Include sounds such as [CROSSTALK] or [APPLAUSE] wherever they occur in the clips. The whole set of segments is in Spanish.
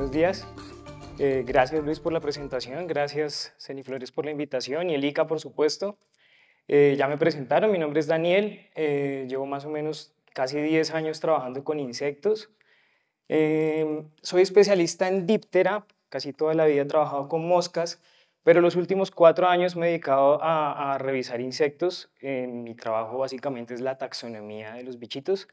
buenos días. Eh, gracias Luis por la presentación, gracias Ceniflores por la invitación y el por supuesto. Eh, ya me presentaron, mi nombre es Daniel, eh, llevo más o menos casi 10 años trabajando con insectos. soy especialista en díptera, casi toda la vida he trabajado con moscas, pero los últimos cuatro años me he dedicado a revisar insectos. mi trabajo básicamente es la taxonomía de los bichitos.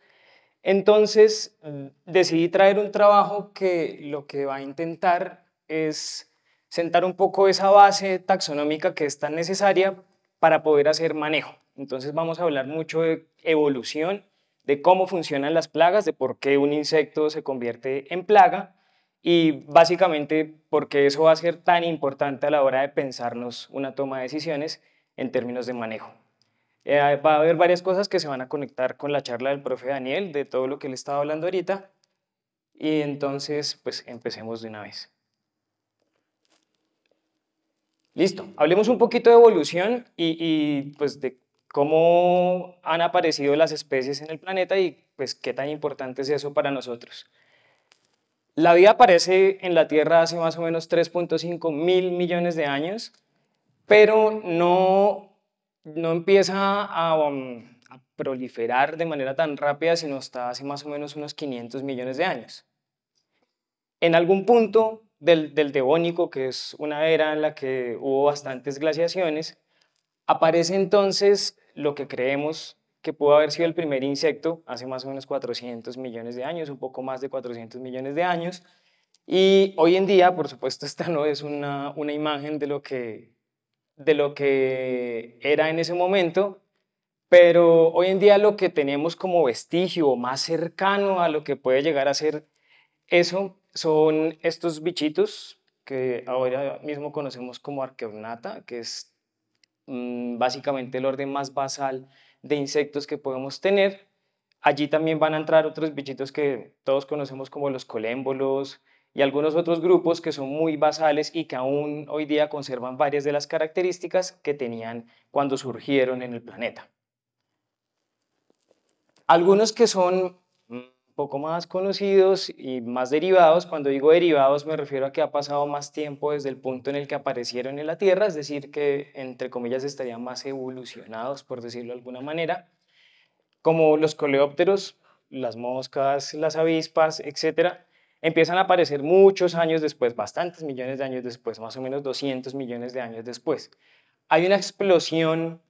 Entonces decidí traer un trabajo que lo que va a intentar es sentar un poco esa base taxonómica que es tan necesaria para poder hacer manejo. Entonces vamos a hablar mucho de evolución, de cómo funcionan las plagas, de por qué un insecto se convierte en plaga y básicamente por qué eso va a ser tan importante a la hora de pensarnos una toma de decisiones en términos de manejo. Eh, va a haber varias cosas que se van a conectar con la charla del profe Daniel, de todo lo que él estaba hablando ahorita. Y entonces, pues empecemos de una vez. Listo, hablemos un poquito de evolución y, y pues de cómo han aparecido las especies en el planeta y pues qué tan importante es eso para nosotros. La vida aparece en la Tierra hace más o menos 3.5 mil millones de años, pero no no empieza um, a, proliferar de manera tan rápida, sino hasta hace más o menos unos 500 millones de años. En algún punto del, del Devónico, que es una era en la que hubo bastantes glaciaciones, aparece entonces lo que creemos que pudo haber sido el primer insecto hace más o menos 400 millones de años, un poco más de 400 millones de años. Y hoy en día, por supuesto, [LAUGHS] esta no es una, una imagen de lo que de lo que era en ese momento, pero hoy en día lo que tenemos como vestigio más cercano a lo que puede llegar a ser eso son estos bichitos que ahora mismo conocemos como arqueonata, que es mm, básicamente el orden más basal de insectos que podemos tener. Allí también van a entrar otros bichitos que todos conocemos como los colémbolos, y algunos otros grupos que son muy basales y que aún hoy día conservan varias de las características que tenían cuando surgieron en el planeta. Algunos que son un poco más conocidos y más derivados, cuando digo derivados me refiero a que ha pasado más tiempo desde el punto en el que aparecieron en la Tierra, es decir, que entre comillas estarían más evolucionados, por decirlo de alguna manera, como los coleópteros, las moscas, las avispas, etcétera, empiezan a aparecer muchos años después, bastantes millones de años después, más o menos 200 millones de años después. Hay una explosión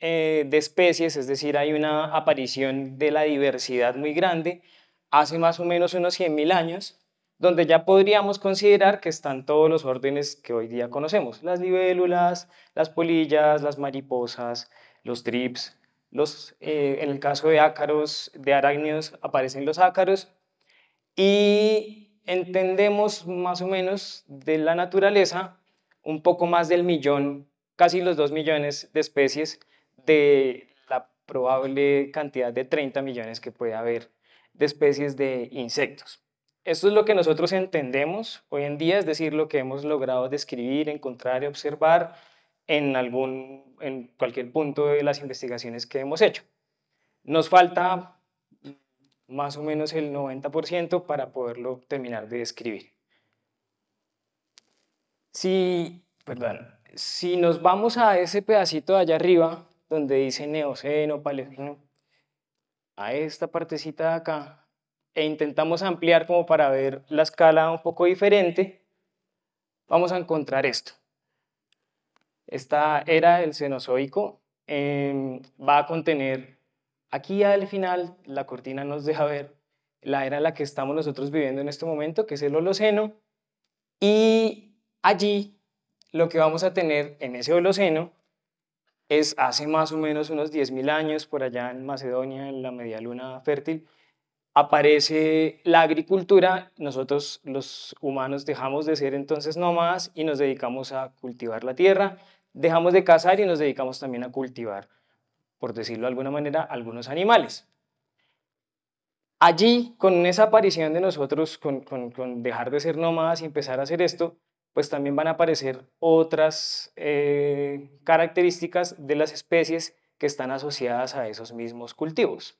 eh, de especies, es decir, hay una aparición de la diversidad muy grande hace más o menos unos 100.000 años, donde ya podríamos considerar que están todos los órdenes que hoy día conocemos, las libélulas, las polillas, las mariposas, los trips, los, eh, en el caso de ácaros, de arácnidos, aparecen los ácaros, y entendemos más o menos de la naturaleza un poco más del millón, casi los dos millones de especies de la probable cantidad de 30 millones que puede haber de especies de insectos. Esto es lo que nosotros entendemos hoy en día, es decir, lo que hemos logrado describir, encontrar y observar en, algún, en cualquier punto de las investigaciones que hemos hecho. Nos falta más o menos el 90% para poderlo terminar de describir. Si, si nos vamos a ese pedacito de allá arriba, donde dice Neoceno, Paleoceno, a esta partecita de acá, e intentamos ampliar como para ver la escala un poco diferente, vamos a encontrar esto. Esta era el Cenozoico em, va a contener Aquí al final la cortina nos deja ver la era en la que estamos nosotros viviendo en este momento, que es el Holoceno, y allí lo que vamos a tener en ese Holoceno es hace más o menos unos 10.000 años, por allá en Macedonia, en la media luna fértil, aparece la agricultura, nosotros los humanos dejamos de ser entonces nómadas y nos dedicamos a cultivar la tierra, dejamos de cazar y nos dedicamos también a cultivar por decirlo de alguna manera, algunos animales. Allí, con esa aparición de nosotros, con, dejar de ser nómadas y empezar a hacer esto, pues también van a aparecer otras eh, características de las especies que están asociadas a esos mismos cultivos.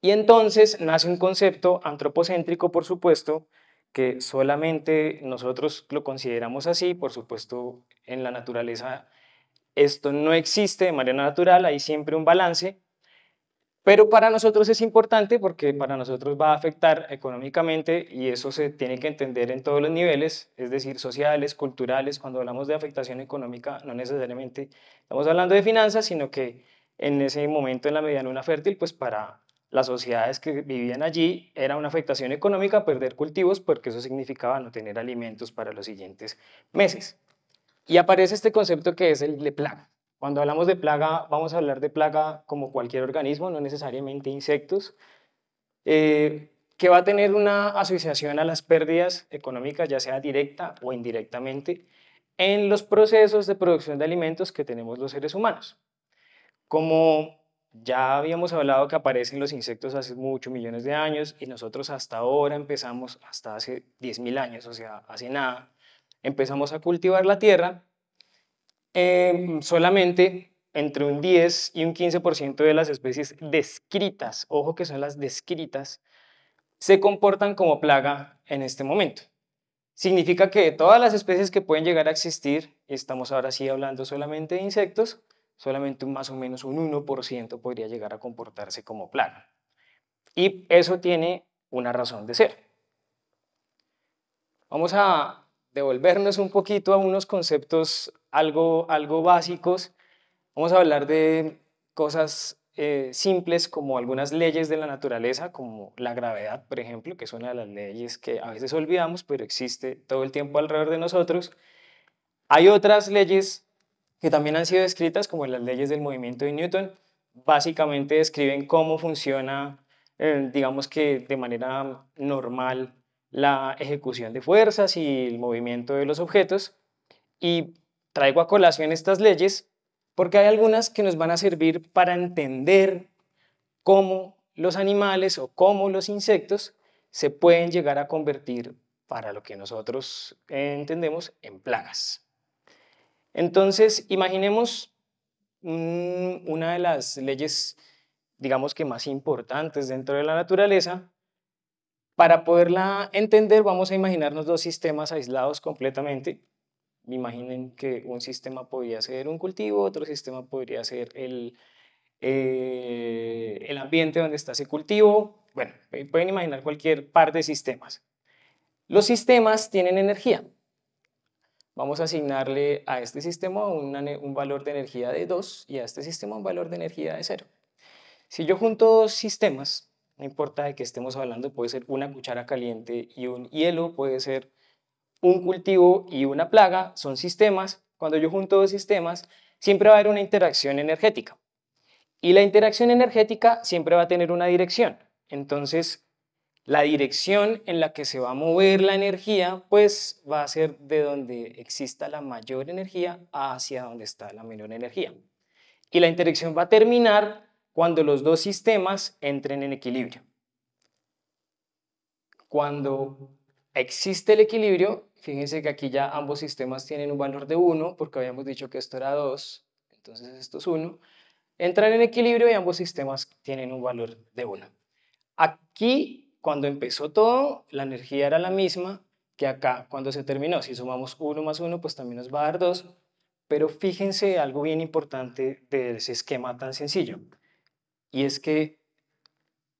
Y entonces nace un concepto antropocéntrico, por supuesto, que solamente nosotros lo consideramos así, por supuesto, en la naturaleza esto no existe de manera natural, hay siempre un balance, pero para nosotros es importante porque para nosotros va a afectar económicamente y eso se tiene que entender en todos los niveles, es decir, sociales, culturales. Cuando hablamos de afectación económica, no necesariamente estamos hablando de finanzas, sino que en ese momento en la una fértil, pues para las sociedades que vivían allí era una afectación económica perder cultivos porque eso significaba no tener alimentos para los siguientes meses. Y aparece este concepto que es el de plaga. Cuando hablamos de plaga, vamos a hablar de plaga como cualquier organismo, no necesariamente insectos, eh, que va a tener una asociación a las pérdidas económicas, ya sea directa o indirectamente, en los procesos de producción de alimentos que tenemos los seres humanos. Como ya habíamos hablado que aparecen los insectos hace muchos millones de años y nosotros hasta ahora empezamos, hasta hace 10.000 años, o sea, hace nada, empezamos a cultivar la tierra, em, solamente entre un 10 y un 15% de las especies descritas, ojo que son las descritas, se comportan como plaga en este momento. Significa que de todas las especies que pueden llegar a existir, estamos ahora sí hablando solamente de insectos, solamente más o menos un 1% podría llegar a comportarse como plaga. Y eso tiene una razón de ser. Vamos a devolvernos un poquito a unos conceptos algo, algo básicos, vamos a hablar de cosas eh, simples como algunas leyes de la naturaleza, como la gravedad, por ejemplo, que es una de las leyes que a veces olvidamos, pero existe todo el tiempo alrededor de nosotros. Hay otras leyes que también han sido descritas, como las leyes del movimiento de Newton, básicamente describen cómo funciona, eh, digamos que de manera normal, la ejecución de fuerzas y el movimiento de los objetos. Y traigo a colación estas leyes porque hay algunas que nos van a servir para entender cómo los animales o cómo los insectos se pueden llegar a convertir para lo que nosotros eh, entendemos en plagas. Entonces, imaginemos mm, una de las leyes, digamos que más importantes dentro de la naturaleza, para poderla entender vamos a imaginarnos dos sistemas aislados completamente. Imaginen que un sistema podría ser un cultivo, otro sistema podría ser el, eh, el ambiente donde está ese cultivo. Bueno, pueden imaginar cualquier par de sistemas. Los sistemas tienen energía. Vamos a asignarle a este sistema un valor de energía de 2 y a este sistema un valor de energía de 0. Si yo junto dos sistemas, no importa de qué estemos hablando, puede ser una cuchara caliente y un hielo, puede ser un cultivo y una plaga, son sistemas. Cuando yo junto dos sistemas, siempre va a haber una interacción energética. Y la interacción energética siempre va a tener una dirección. Entonces, la dirección en la que se va a mover la energía, pues va a ser de donde exista la mayor energía hacia donde está la menor energía. Y la interacción va a terminar cuando los dos sistemas entren en equilibrio. Cuando existe el equilibrio, fíjense que aquí ya ambos sistemas tienen un valor de 1, porque habíamos dicho que esto era 2, entonces esto es 1. Entran en equilibrio y ambos sistemas tienen un valor de 1. Aquí, cuando empezó todo, la energía era la misma que acá cuando se terminó. Si sumamos 1 más 1, pues también nos va a dar 2. Pero fíjense algo bien importante de ese esquema tan sencillo y es que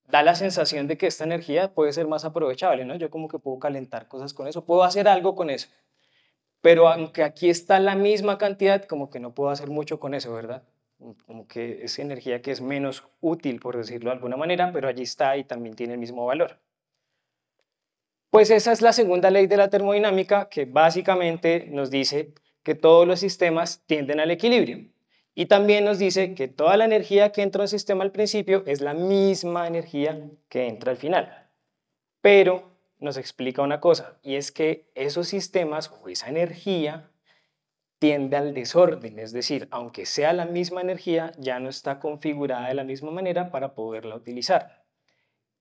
da la sensación de que esta energía puede ser más aprovechable, ¿no? Yo como que puedo calentar cosas con eso, puedo hacer algo con eso. Pero aunque aquí está la misma cantidad, como que no puedo hacer mucho con eso, ¿verdad? Como que es energía que es menos útil, por decirlo de alguna manera, pero allí está y también tiene el mismo valor. Pues esa es la segunda ley de la termodinámica que básicamente nos dice que todos los sistemas tienden al equilibrio. Y también nos dice que toda la energía que entra en el sistema al principio es la misma energía que entra al final. Pero nos explica una cosa, y es que esos sistemas o esa energía tiende al desorden, es decir, aunque sea la misma energía, ya no está configurada de la misma manera para poderla utilizar.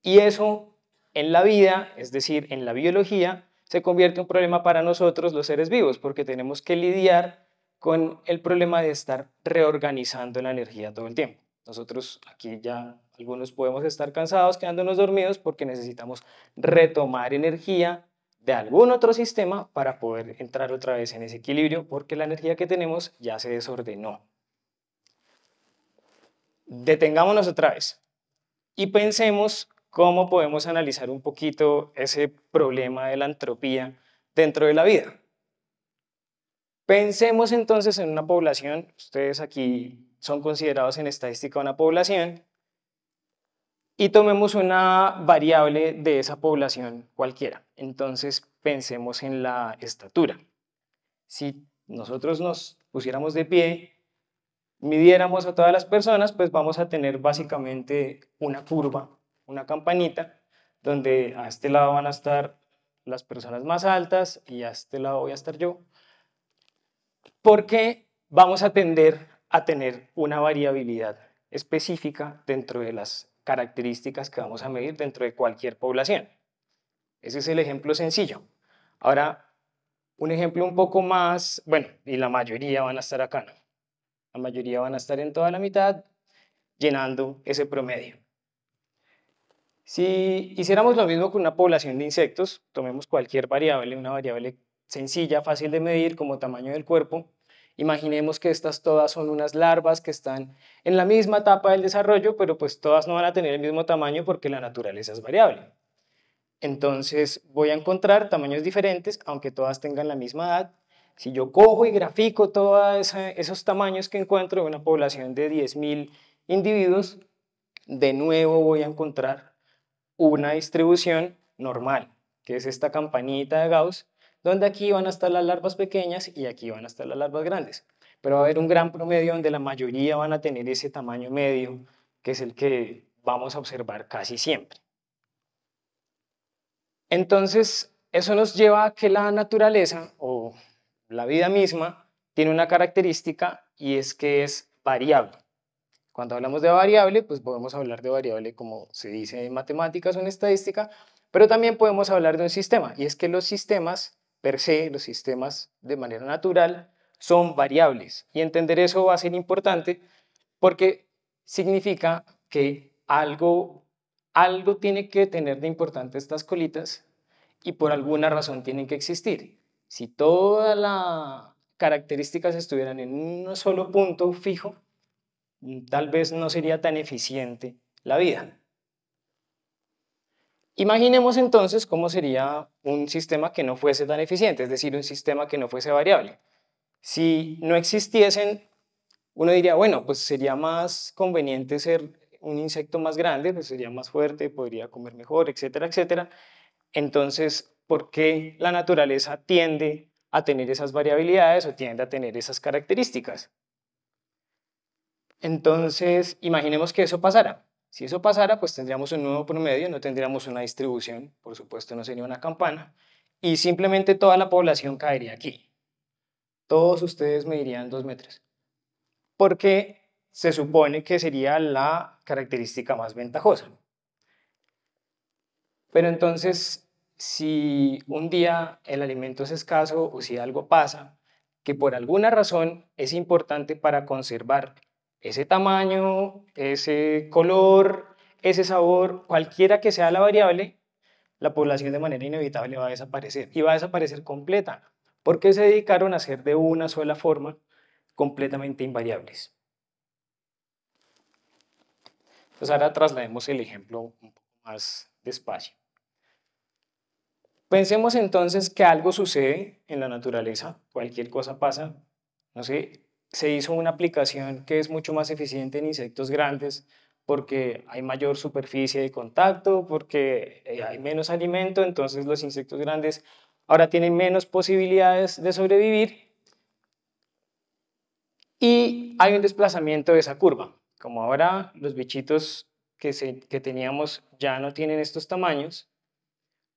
Y eso en la vida, es decir, en la biología, se convierte en un problema para nosotros los seres vivos, porque tenemos que lidiar con el problema de estar reorganizando la energía todo el tiempo. Nosotros aquí ya algunos podemos estar cansados, quedándonos dormidos porque necesitamos retomar energía de algún otro sistema para poder entrar otra vez en ese equilibrio porque la energía que tenemos ya se desordenó. Detengámonos otra vez y pensemos cómo podemos analizar un poquito ese problema de la entropía dentro de la vida. Pensemos entonces en una población, ustedes aquí son considerados en estadística una población, y tomemos una variable de esa población cualquiera. Entonces pensemos en la estatura. Si nosotros nos pusiéramos de pie, midiéramos a todas las personas, pues vamos a tener básicamente una curva, una campanita, donde a este lado van a estar las personas más altas y a este lado voy a estar yo, porque vamos a tender a tener una variabilidad específica dentro de las características que vamos a medir dentro de cualquier población. Ese es el ejemplo sencillo. Ahora, un ejemplo un poco más, bueno, y la mayoría van a estar acá, ¿no? La mayoría van a estar en toda la mitad llenando ese promedio. Si hiciéramos lo mismo con una población de insectos, tomemos cualquier variable, una variable sencilla, fácil de medir como tamaño del cuerpo, Imaginemos que estas todas son unas larvas que están en la misma etapa del desarrollo, pero pues todas no van a tener el mismo tamaño porque la naturaleza es variable. Entonces voy a encontrar tamaños diferentes, aunque todas tengan la misma edad. Si yo cojo y grafico todos esos tamaños que encuentro en una población de 10.000 individuos, de nuevo voy a encontrar una distribución normal, que es esta campanita de Gauss, donde aquí van a estar las larvas pequeñas y aquí van a estar las larvas grandes. Pero va a haber un gran promedio donde la mayoría van a tener ese tamaño medio, que es el que vamos a observar casi siempre. Entonces, eso nos lleva a que la naturaleza o la vida misma tiene una característica y es que es variable. Cuando hablamos de variable, pues podemos hablar de variable como se dice en matemáticas o en estadística, pero también podemos hablar de un sistema y es que los sistemas per se, los sistemas de manera natural, son variables. Y entender eso va a ser importante porque significa que algo, algo tiene que tener de importante estas colitas y por alguna razón tienen que existir. Si todas las características estuvieran en un solo punto fijo, tal vez no sería tan eficiente la vida. Imaginemos entonces cómo sería un sistema que no fuese tan eficiente, es decir, un sistema que no fuese variable. Si no existiesen, uno diría, bueno, pues sería más conveniente ser un insecto más grande, pues sería más fuerte, podría comer mejor, etcétera, etcétera. Entonces, ¿por qué la naturaleza tiende a tener esas variabilidades o tiende a tener esas características? Entonces, imaginemos que eso pasara. Si eso pasara, pues tendríamos un nuevo promedio, no tendríamos una distribución, por supuesto no sería una campana, y simplemente toda la población caería aquí. Todos ustedes medirían dos metros, porque se supone que sería la característica más ventajosa. Pero entonces, si un día el alimento es escaso o si algo pasa, que por alguna razón es importante para conservar ese tamaño, ese color, ese sabor, cualquiera que sea la variable, la población de manera inevitable va a desaparecer y va a desaparecer completa, porque se dedicaron a ser de una sola forma completamente invariables. Entonces ahora traslademos el ejemplo un poco más despacio. Pensemos entonces que algo sucede en la naturaleza, cualquier cosa pasa, no sé, se hizo una aplicación que es mucho más eficiente en insectos grandes porque hay mayor superficie de contacto, porque eh, hay menos alimento, entonces los insectos grandes ahora tienen menos posibilidades de sobrevivir y hay un desplazamiento de esa curva. Como ahora los bichitos que, que teníamos ya no tienen estos tamaños,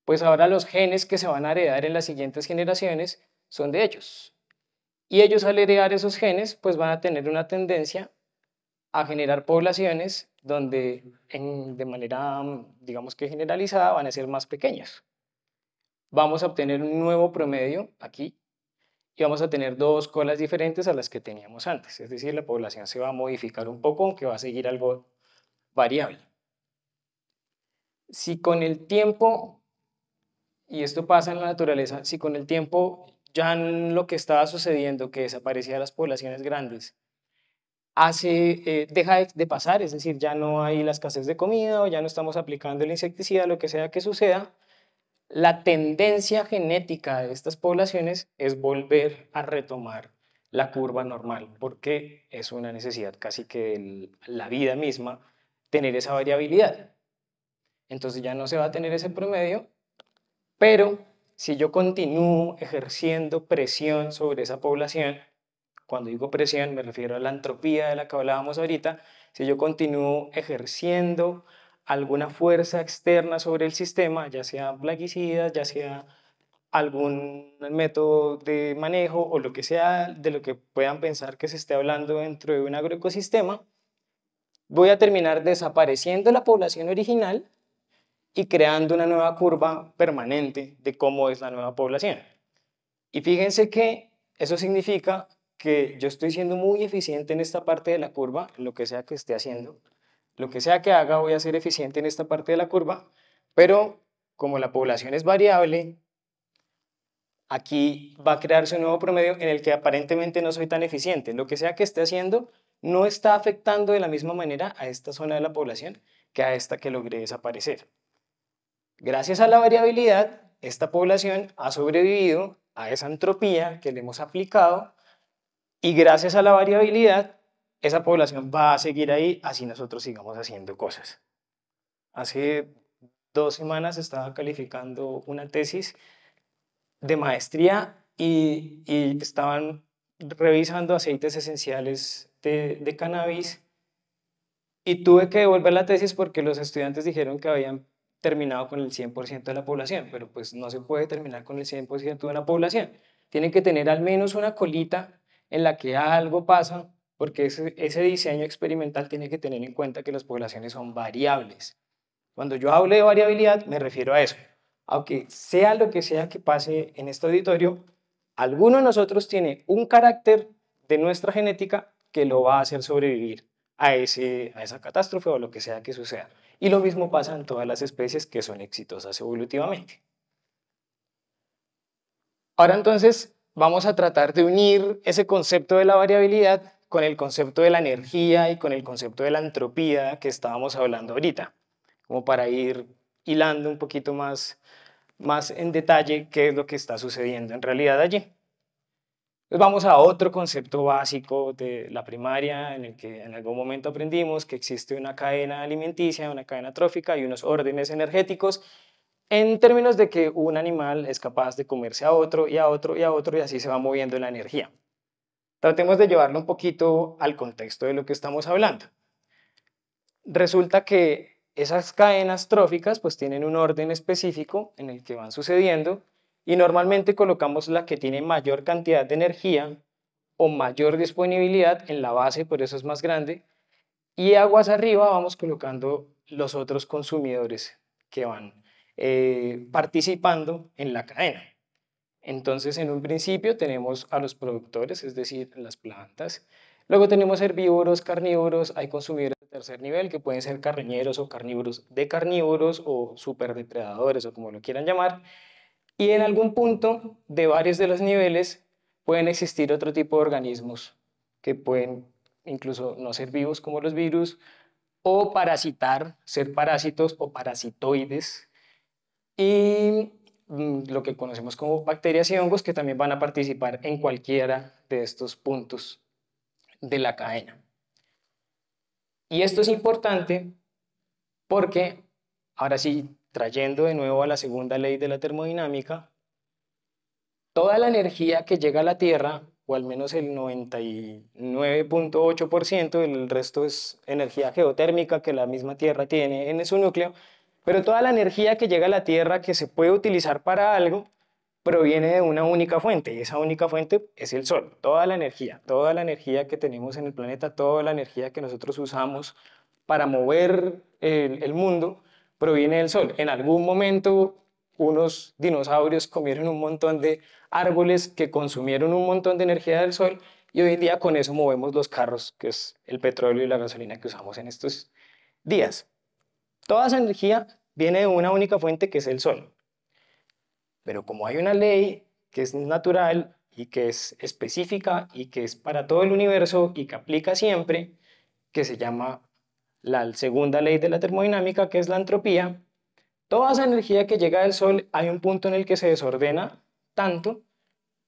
pues ahora los genes que se van a heredar en las siguientes generaciones son de ellos. Y ellos al heredar esos genes, pues van a tener una tendencia a generar poblaciones donde de manera, mm, digamos que generalizada, van a ser más pequeñas. Vamos a obtener un nuevo promedio aquí y vamos a tener dos colas diferentes a las que teníamos antes. Es decir, la población se va a modificar un poco, aunque va a seguir algo variable. Si con el tiempo, y esto pasa en la naturaleza, si con el tiempo ya lo que estaba sucediendo, que desaparecían las poblaciones grandes, hace, eh, deja de, pasar, es decir, ya no hay la escasez de comida, ya no estamos aplicando el insecticida, lo que sea que suceda, la tendencia genética de estas poblaciones es volver a retomar la curva normal, porque es una necesidad casi que la vida misma tener esa variabilidad. Entonces ya no se va a tener ese promedio, pero si yo continúo ejerciendo presión sobre esa población, cuando digo presión me refiero a la entropía de la que hablábamos ahorita, si yo continúo ejerciendo alguna fuerza externa sobre el sistema, ya sea plaguicidas, ya sea algún método de manejo o lo que sea de lo que puedan pensar que se esté hablando dentro de un agroecosistema, voy a terminar desapareciendo la población original y creando una nueva curva permanente de cómo es la nueva población. Y fíjense que eso significa que yo estoy siendo muy eficiente en esta parte de la curva, lo que sea que esté haciendo, lo que sea que haga voy a ser eficiente en esta parte de la curva, pero como la población es variable, aquí va a crearse un nuevo promedio en el que aparentemente no soy tan eficiente. Lo que sea que esté haciendo no está afectando de la misma manera a esta zona de la población que a esta que logré desaparecer. Gracias a la variabilidad, esta población ha sobrevivido a esa entropía que le hemos aplicado y gracias a la variabilidad, esa población va a seguir ahí, así nosotros sigamos haciendo cosas. Hace dos semanas estaba calificando una tesis de maestría y, estaban revisando aceites esenciales de, de cannabis y tuve que devolver la tesis porque los estudiantes dijeron que habían terminado con el 100% de la población, pero pues no se puede terminar con el 100% de la población. Tienen que tener al menos una colita en la que algo pasa, porque ese, diseño experimental tiene que tener en cuenta que las poblaciones son variables. Cuando yo hablo de variabilidad, me refiero a eso. Aunque sea lo que sea que pase en este auditorio, alguno de nosotros tiene un carácter de nuestra genética que lo va a hacer sobrevivir a, a esa catástrofe o lo que sea que suceda. Y lo mismo pasa en todas las especies que son exitosas evolutivamente. Ahora entonces vamos a tratar de unir ese concepto de la variabilidad con el concepto de la energía y con el concepto de la entropía que estábamos hablando ahorita, como para ir hilando un poquito más, más en detalle qué es lo que está sucediendo en realidad allí vamos a otro concepto básico de la primaria en el que en algún momento aprendimos que existe una cadena alimenticia, una cadena trófica y unos órdenes energéticos en términos de que un animal es capaz de comerse a otro y a otro y a otro y así se va moviendo la energía. Tratemos de llevarlo un poquito al contexto de lo que estamos hablando. Resulta que esas cadenas tróficas pues tienen un orden específico en el que van sucediendo y normalmente colocamos la que tiene mayor cantidad de energía o mayor disponibilidad en la base, por eso es más grande, y aguas arriba vamos colocando los otros consumidores que van eh, participando en la cadena. Entonces, en un principio tenemos a los productores, es decir, las plantas. Luego tenemos herbívoros, carnívoros, hay consumidores de tercer nivel que pueden ser carreñeros o carnívoros de carnívoros o superdepredadores o como lo quieran llamar. Y en algún punto de varios de los niveles pueden existir otro tipo de organismos que pueden incluso no ser vivos como los virus o parasitar, ser parásitos o parasitoides. Y mm, lo que conocemos como bacterias y hongos que también van a participar en cualquiera de estos puntos de la cadena. Y esto es importante porque ahora sí trayendo de nuevo a la segunda ley de la termodinámica, toda la energía que llega a la Tierra, o al menos el 99.8%, el resto es energía geotérmica que la misma Tierra tiene en su núcleo, pero toda la energía que llega a la Tierra que se puede utilizar para algo, proviene de una única fuente, y esa única fuente es el Sol, toda la energía, toda la energía que tenemos en el planeta, toda la energía que nosotros usamos para mover el, el mundo, proviene del Sol. En algún momento unos dinosaurios comieron un montón de árboles que consumieron un montón de energía del Sol y hoy en día con eso movemos los carros, que es el petróleo y la gasolina que usamos en estos días. Toda esa energía viene de una única fuente que es el Sol. Pero como hay una ley que es natural y que es específica y que es para todo el universo y que aplica siempre, que se llama la segunda ley de la termodinámica, que es la entropía, toda esa energía que llega del Sol hay un punto en el que se desordena tanto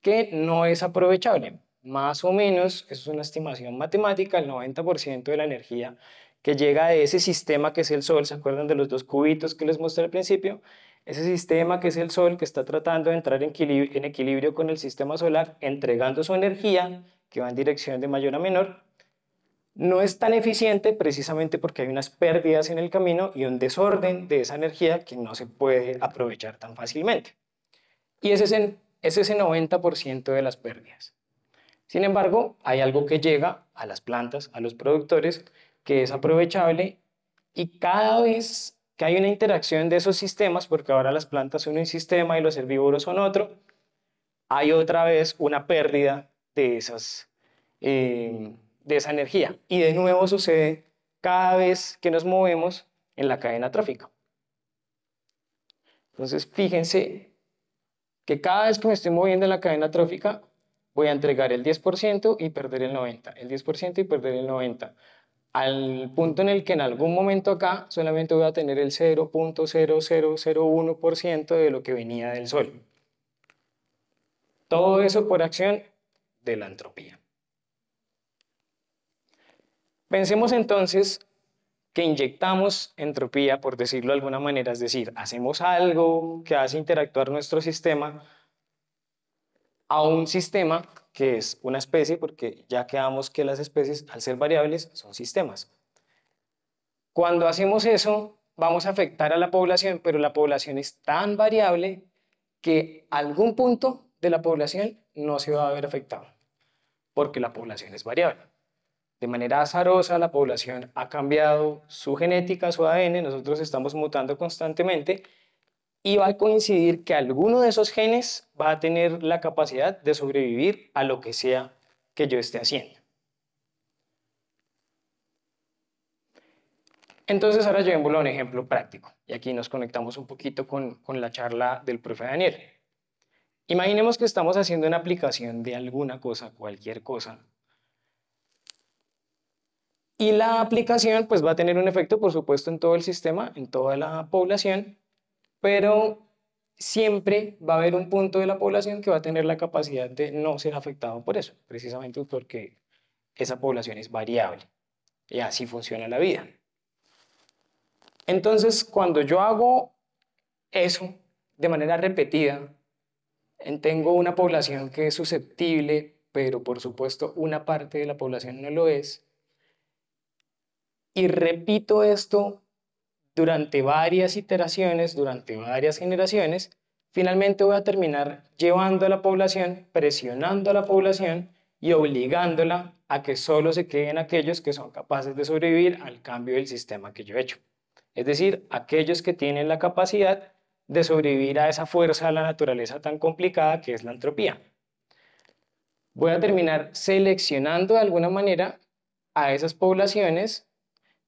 que no es aprovechable. Más o menos, eso es una estimación matemática, el 90% de la energía que llega de ese sistema que es el Sol, ¿se acuerdan de los dos cubitos que les mostré al principio? Ese sistema que es el Sol, que está tratando de entrar en equilibrio, en equilibrio con el sistema solar, entregando su energía, que va en dirección de mayor a menor, no es tan eficiente precisamente porque hay unas pérdidas en el camino y un desorden de esa energía que no se puede aprovechar tan fácilmente. Y ese es, ese el 90% de las pérdidas. Sin embargo, hay algo que llega a las plantas, a los productores, que es aprovechable y cada vez que hay una interacción de esos sistemas, porque ahora las plantas son un sistema y los herbívoros son otro, hay otra vez una pérdida de esas, eh, de esa energía. Y de nuevo sucede cada vez que nos movemos en la cadena trófica. Entonces, fíjense que cada vez que me estoy moviendo en la cadena trófica, voy a entregar el 10% y perder el 90%, el 10% y perder el 90%, al punto en el que en algún momento acá solamente voy a tener el 0.0001% de lo que venía del Sol. Todo eso por acción de la entropía. Pensemos entonces que inyectamos entropía, por decirlo de alguna manera, es decir, hacemos algo que hace interactuar nuestro sistema a un sistema que es una especie, porque ya quedamos que las especies, al ser variables, son sistemas. Cuando hacemos eso, vamos a afectar a la población, pero la población es tan variable que algún punto de la población no se va a ver afectado, porque la población es variable de manera azarosa la población ha cambiado su genética, su ADN, nosotros estamos mutando constantemente y va a coincidir que alguno de esos genes va a tener la capacidad de sobrevivir a lo que sea que yo esté haciendo. Entonces ahora llevémoslo a un ejemplo práctico y aquí nos conectamos un poquito con, con la charla del profe Daniel. Imaginemos que estamos haciendo una aplicación de alguna cosa, cualquier cosa, y la aplicación pues va a tener un efecto, por supuesto, en todo el sistema, en toda la población, pero siempre va a haber un punto de la población que va a tener la capacidad de no ser afectado por eso, precisamente porque esa población es variable. Y así funciona la vida. Entonces, cuando yo hago eso de manera repetida, tengo una población que es susceptible, pero por supuesto una parte de la población no lo es, y repito esto durante varias iteraciones, durante varias generaciones, finalmente voy a terminar llevando a la población, presionando a la población y obligándola a que solo se queden aquellos que son capaces de sobrevivir al cambio del sistema que yo he hecho. Es decir, aquellos que tienen la capacidad de sobrevivir a esa fuerza de la naturaleza tan complicada que es la entropía. Voy a terminar seleccionando de alguna manera a esas poblaciones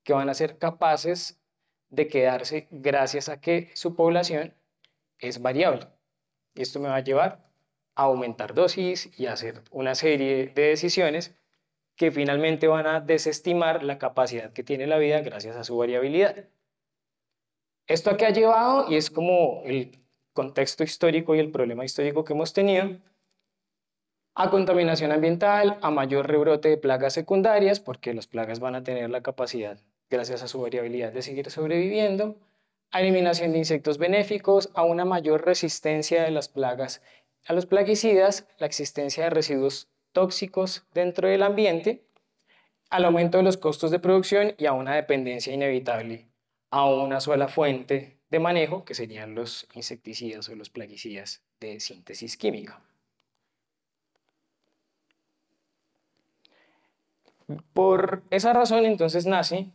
que van a ser capaces de quedarse gracias a que su población es variable. esto me va a llevar a aumentar dosis y a hacer una serie de decisiones que finalmente van a desestimar la capacidad que tiene la vida gracias a su variabilidad. Esto a ha llevado, y es como el contexto histórico y el problema histórico que hemos tenido, a contaminación ambiental, a mayor rebrote de plagas secundarias, porque las plagas van a tener la capacidad gracias a su variabilidad de seguir sobreviviendo, a eliminación de insectos benéficos, a una mayor resistencia de las plagas a los plaguicidas, la existencia de residuos tóxicos dentro del ambiente, al aumento de los costos de producción y a una dependencia inevitable a una sola fuente de manejo, que serían los insecticidas o los plaguicidas de síntesis química. Por esa razón entonces nace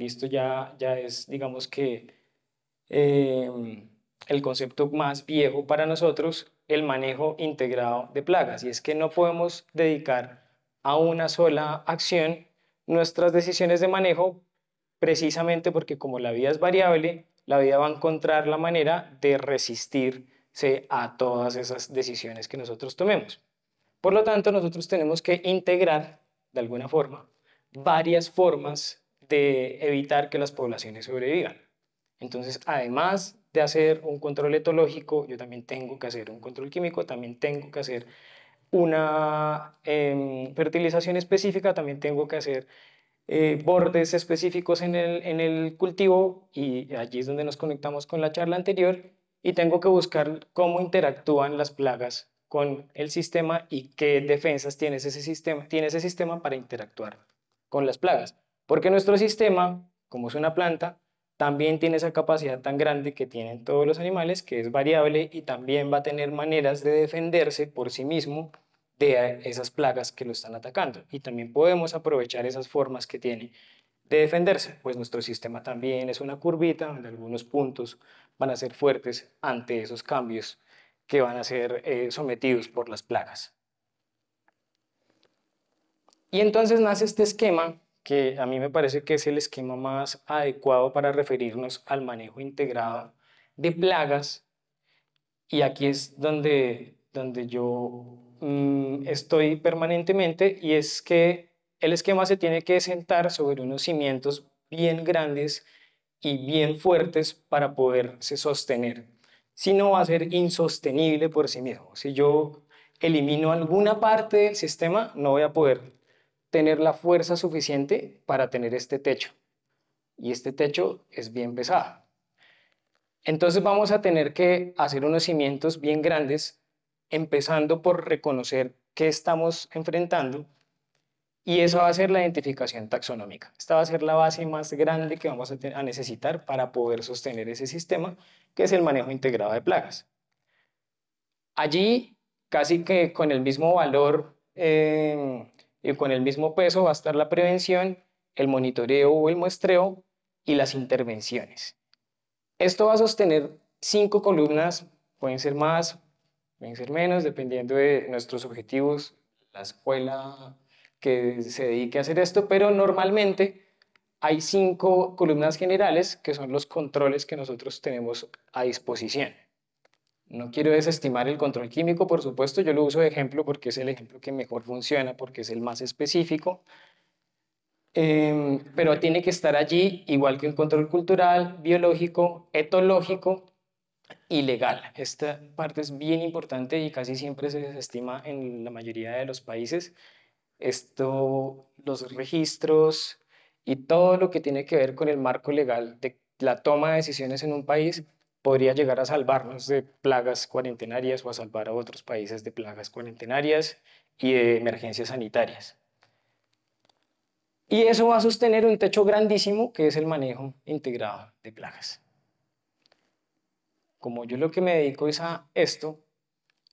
y ya, ya es, digamos que, em, el concepto más viejo para nosotros, el manejo integrado de plagas. Y es que no podemos dedicar a una sola acción nuestras decisiones de manejo precisamente porque como la vida es variable, la vida va a encontrar la manera de resistirse a todas esas decisiones que nosotros tomemos. Por lo tanto, nosotros tenemos que integrar, de alguna forma, varias formas de evitar que las poblaciones sobrevivan. Entonces, además de hacer un control etológico, yo también tengo que hacer un control químico, también tengo que hacer una em, fertilización específica, también tengo que hacer eh, bordes específicos en el, en el cultivo y allí es donde nos conectamos con la charla anterior y tengo que buscar cómo interactúan las plagas con el sistema y qué defensas tiene ese sistema, tiene ese sistema para interactuar con las plagas. Porque nuestro sistema, como es una planta, también tiene esa capacidad tan grande que tienen todos los animales, que es variable y también va a tener maneras de defenderse por sí mismo de esas plagas que lo están atacando. Y también podemos aprovechar esas formas que tiene de defenderse, pues nuestro sistema también es una curvita donde algunos puntos van a ser fuertes ante esos cambios que van a ser eh, sometidos por las plagas. Y entonces nace este esquema que a mí me parece que es el esquema más adecuado para referirnos al manejo integrado de plagas. Y aquí es donde, donde yo mm, estoy permanentemente y es que el esquema se tiene que sentar sobre unos cimientos bien grandes y bien fuertes para poderse sostener. Si no, va a ser insostenible por sí mismo. Si yo elimino alguna parte del sistema, no voy a poder tener la fuerza suficiente para tener este techo. Y este techo es bien pesado. Entonces vamos a tener que hacer unos cimientos bien grandes, empezando por reconocer qué estamos enfrentando y eso va a ser la identificación taxonómica. Esta va a ser la base más grande que vamos a, necesitar para poder sostener ese sistema, que es el manejo integrado de plagas. Allí, casi que con el mismo valor eh, y eh, con el mismo peso va a estar la prevención, el monitoreo o el muestreo y las intervenciones. Esto va a sostener cinco columnas, pueden ser más, pueden ser menos, dependiendo de nuestros objetivos, la escuela que se dedique a hacer esto, pero normalmente hay cinco columnas generales que son los controles que nosotros tenemos a disposición. No quiero desestimar el control químico, por supuesto, yo lo uso de ejemplo porque es el ejemplo que mejor funciona, porque es el más específico, em, pero tiene que estar allí igual que un control cultural, biológico, etológico y legal. Esta parte es bien importante y casi siempre se desestima en la mayoría de los países. Esto, los registros y todo lo que tiene que ver con el marco legal de la toma de decisiones en un país podría llegar a salvarnos de plagas cuarentenarias o a salvar a otros países de plagas cuarentenarias y de emergencias sanitarias. Y eso va a sostener un techo grandísimo que es el manejo integrado de plagas. Como yo lo que me dedico es a esto,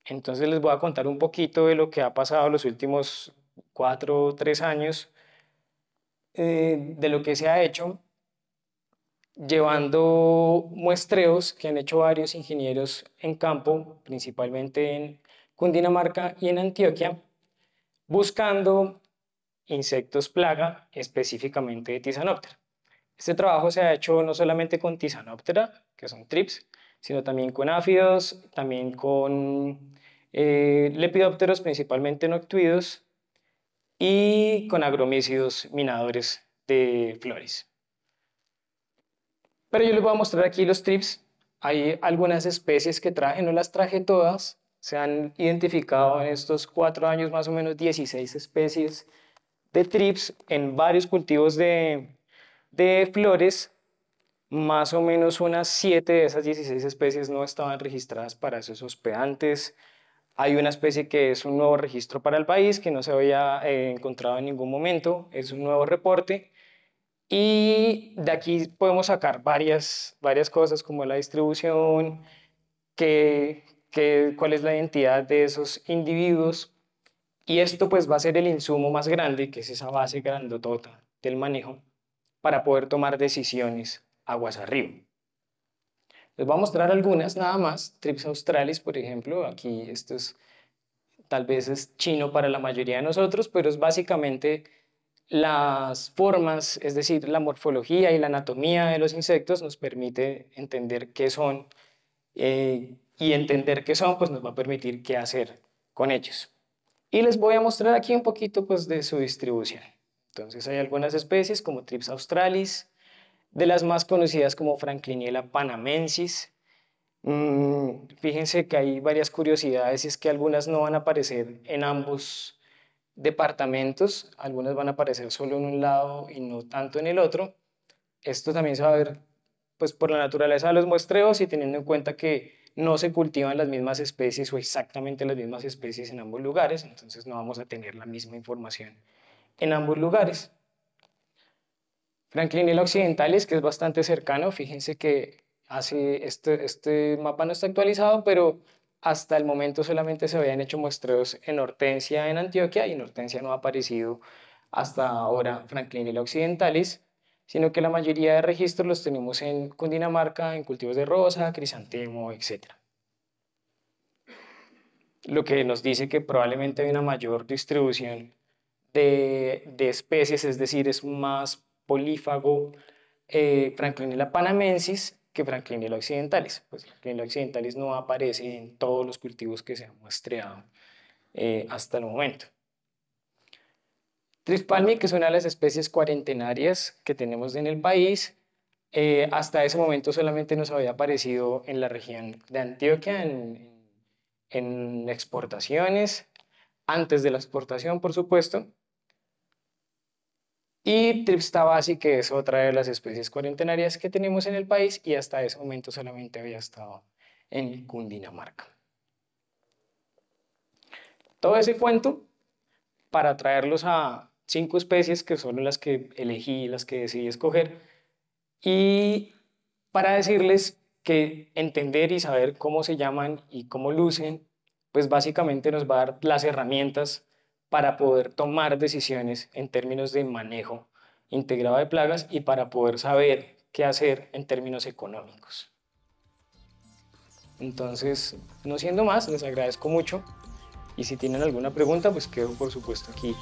entonces les voy a contar un poquito de lo que ha pasado los últimos cuatro o tres años, eh, de lo que se ha hecho llevando muestreos que han hecho varios ingenieros en campo, principalmente en Cundinamarca y en Antioquia, buscando insectos plaga específicamente de Este trabajo se ha hecho no solamente con tisanóptera, que son TRIPS, sino también con áfidos, también con eh, lepidópteros, principalmente noctuidos, y con agromícidos minadores de flores. Pero yo les voy a mostrar aquí los trips. Hay algunas especies que traje, no las traje todas. Se han identificado en estos cuatro años más o menos 16 especies de trips en varios cultivos de, flores. Más o menos unas 7 de esas 16 especies no estaban registradas para esos hospedantes. Hay una especie que es un nuevo registro para el país que no se había eh, encontrado en ningún momento, es un nuevo reporte. Y de aquí podemos sacar varias, cosas como la distribución, que, cuál es la identidad de esos individuos. Y esto pues va a ser el insumo más grande, que es esa base grandotota del manejo, para poder tomar decisiones aguas arriba. Les voy a mostrar algunas nada más, Trips Australis por ejemplo, aquí esto es, tal vez es chino para la mayoría de nosotros, pero es básicamente las formas, es decir, la morfología y la anatomía de los insectos nos permite entender qué son eh, y entender qué son, pues nos va a permitir qué hacer con ellos. Y les voy a mostrar aquí un poquito pues, de su distribución. Entonces hay algunas especies como Trips australis, de las más conocidas como Franklinella panamensis. Mm, fíjense que hay varias curiosidades y es que algunas no van a aparecer en ambos departamentos, algunos van a aparecer solo en un lado y no tanto en el otro. Esto también se va a ver pues, por la naturaleza de los muestreos y teniendo en cuenta que no se cultivan las mismas especies o exactamente las mismas especies en ambos lugares, entonces no vamos a tener la misma información en ambos lugares. Franklin Occidental occidentales que es bastante cercano, fíjense que hace este, este mapa no está actualizado, pero hasta el momento solamente se habían hecho muestreos en Hortensia, en Antioquia, y en Hortensia no ha aparecido hasta ahora Franklin y Occidentalis, sino que la mayoría de registros los tenemos en Cundinamarca, en cultivos de rosa, crisantemo, etc. Lo que nos dice que probablemente hay una mayor distribución de, especies, es decir, es más polífago eh, Franklin y la panamensis, que Franklinia occidentalis. Pues Franklinia occidentalis no aparece en todos los cultivos que se han muestreado eh, hasta el momento. Trispalmi, que es una de las especies cuarentenarias que tenemos en el país, eh, hasta ese momento solamente nos había aparecido en la región de Antioquia, en exportaciones, antes de la exportación, por supuesto, y Tripstabasi, que es otra de las especies cuarentenarias que tenemos en el país y hasta ese momento solamente había estado en Cundinamarca. Todo ese cuento para traerlos a cinco especies que son las que elegí, las que decidí escoger y para decirles que entender y saber cómo se llaman y cómo lucen, pues básicamente nos va a dar las herramientas para poder tomar decisiones en términos de manejo integrado de plagas y para poder saber qué hacer en términos económicos. Entonces, no siendo más, les agradezco mucho y si tienen alguna pregunta, pues quedo por supuesto aquí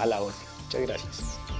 a la orden. Muchas gracias.